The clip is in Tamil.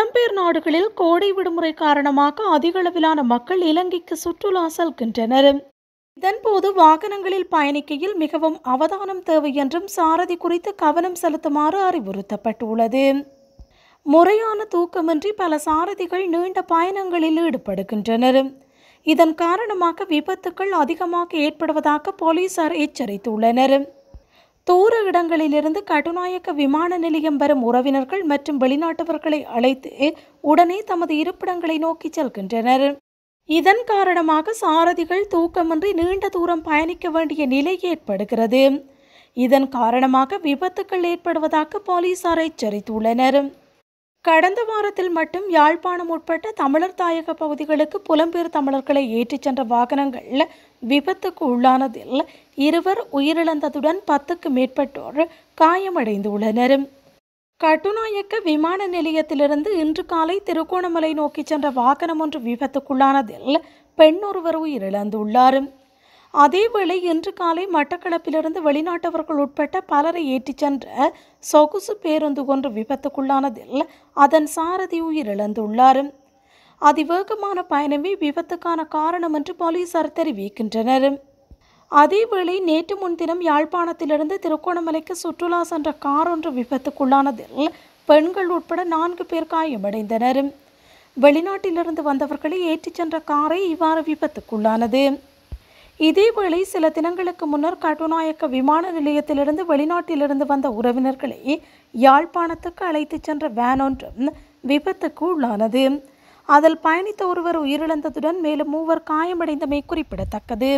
புலம்பெயர் நாடுகளில் கோடை விடுமுறை காரணமாக அதிக அளவிலான மக்கள் இலங்கைக்கு சுற்றுலா செல்கின்றனர் இதன்போது வாகனங்களில் பயணிக்கையில் மிகவும் அவதானம் தேவை என்றும் சாரதி குறித்து கவனம் செலுத்துமாறு அறிவுறுத்தப்பட்டுள்ளது முறையான தூக்கமின்றி பல சாரதிகள் நீண்ட பயணங்களில் ஈடுபடுகின்றனர் இதன் காரணமாக விபத்துக்கள் அதிகமாக ஏற்படுவதாக போலீசார் எச்சரித்துள்ளனர் தூர இடங்களிலிருந்து கட்டுநாயக்க விமான நிலையம் வரும் உறவினர்கள் மற்றும் வெளிநாட்டவர்களை அழைத்து உடனே தமது இருப்பிடங்களை நோக்கி செல்கின்றனர் இதன் காரணமாக சாரதிகள் தூக்கமின்றி நீண்ட தூரம் பயணிக்க வேண்டிய நிலை ஏற்படுகிறது இதன் காரணமாக விபத்துக்கள் ஏற்படுவதாக போலீசார் எச்சரித்துள்ளனர் கடந்த வாரத்தில் மட்டும் யாழ்ப்பாணம் உட்பட்ட தமிழர் தாயக பகுதிகளுக்கு புலம்பெயர் தமிழர்களை ஏற்றிச் சென்ற வாகனங்கள் விபத்துக்கு உள்ளானதில் இருவர் உயிரிழந்ததுடன் பத்துக்கு மேற்பட்டோர் காயமடைந்துள்ளனர் கட்டுநாயக்க விமான நிலையத்திலிருந்து இன்று காலை திருகோணமலை நோக்கி சென்ற வாகனம் ஒன்று விபத்துக்குள்ளானதில் பெண் ஒருவர் உயிரிழந்துள்ளார் அதேவேளை இன்று காலை மட்டக்களப்பிலிருந்து வெளிநாட்டவர்கள் உட்பட்ட பலரை ஏற்றிச் சென்ற சொகுசு பேருந்து ஒன்று விபத்துக்குள்ளானதில் அதன் சாரதி உயிரிழந்துள்ளார் அதிவேகமான பயணமே விபத்துக்கான காரணம் என்று போலீசார் தெரிவிக்கின்றனர் அதேவேளை நேற்று முன்தினம் யாழ்ப்பாணத்திலிருந்து திருகோணமலைக்கு சுற்றுலா சென்ற கார் ஒன்று விபத்துக்குள்ளானதில் பெண்கள் உட்பட நான்கு பேர் காயமடைந்தனர் வெளிநாட்டிலிருந்து வந்தவர்களை ஏற்றிச் சென்ற காரை இவ்வாறு விபத்துக்குள்ளானது இதேவேளை சில தினங்களுக்கு முன்னர் கட்டுநாயக்க விமான நிலையத்திலிருந்து வெளிநாட்டிலிருந்து வந்த உறவினர்களை யாழ்ப்பாணத்துக்கு அழைத்துச் சென்ற வேன் ஒன்றும் விபத்துக்கு உள்ளானது அதில் பயணித்த ஒருவர் உயிரிழந்ததுடன் மேலும் மூவர் காயமடைந்தமை குறிப்பிடத்தக்கது